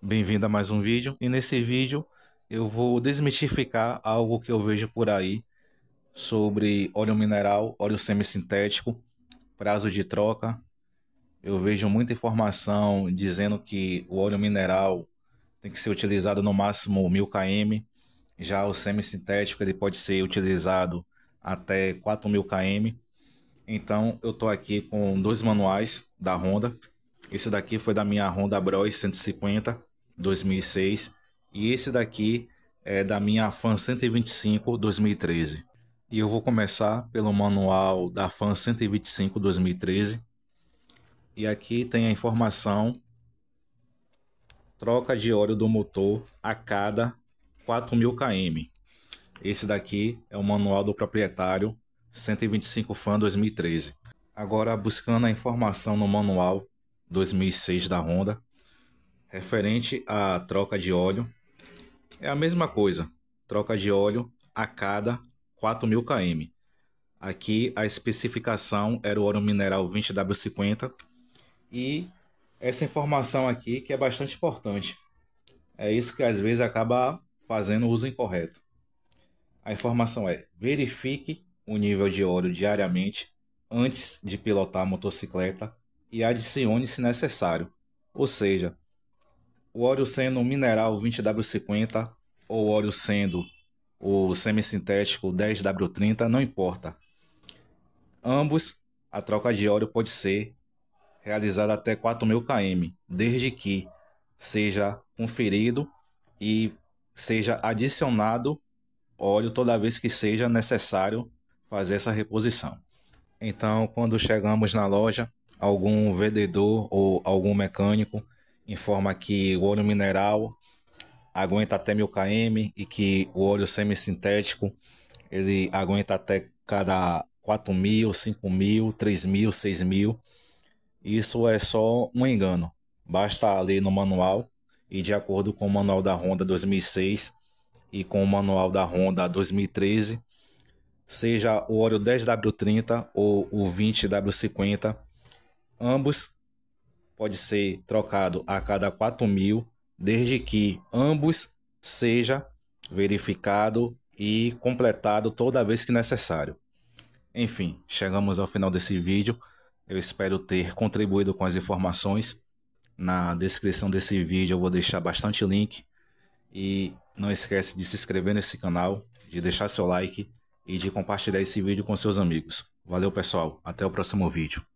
bem-vindo a mais um vídeo. E nesse vídeo eu vou desmistificar algo que eu vejo por aí sobre óleo mineral, óleo semissintético, prazo de troca. Eu vejo muita informação dizendo que o óleo mineral tem que ser utilizado no máximo 1000 km, já o semissintético ele pode ser utilizado até 4000 km. Então eu estou aqui com dois manuais da Honda esse daqui foi da minha Honda Bros 150 2006 e esse daqui é da minha Fan 125 2013. E eu vou começar pelo manual da Fan 125 2013. E aqui tem a informação troca de óleo do motor a cada 4.000 km. Esse daqui é o manual do proprietário 125 Fan 2013. Agora buscando a informação no manual 2006 da Honda, referente à troca de óleo. É a mesma coisa, troca de óleo a cada 4.000 km. Aqui a especificação era o óleo mineral 20W50 e essa informação aqui que é bastante importante. É isso que às vezes acaba fazendo uso incorreto. A informação é: verifique o nível de óleo diariamente antes de pilotar a motocicleta e adicione se necessário. Ou seja, o óleo sendo um mineral 20W50 ou óleo sendo o semissintético 10W30, não importa. Ambos, a troca de óleo pode ser realizada até 4.000 km, desde que seja conferido e seja adicionado óleo toda vez que seja necessário fazer essa reposição. Então, quando chegamos na loja, algum vendedor ou algum mecânico informa que o óleo mineral aguenta até 1000 km e que o óleo semissintético ele aguenta até cada 4.000, mil, 3.000, mil, mil, mil. Isso é só um engano. Basta ler no manual e de acordo com o manual da Honda 2006 e com o manual da Honda 2013, seja o óleo 10W30 ou o 20W50, ambos pode ser trocado a cada 4 mil, desde que ambos seja verificado e completado toda vez que necessário. Enfim, chegamos ao final desse vídeo. Eu espero ter contribuído com as informações. Na descrição desse vídeo eu vou deixar bastante link. E não esquece de se inscrever nesse canal, de deixar seu like e de compartilhar esse vídeo com seus amigos. Valeu, pessoal. Até o próximo vídeo.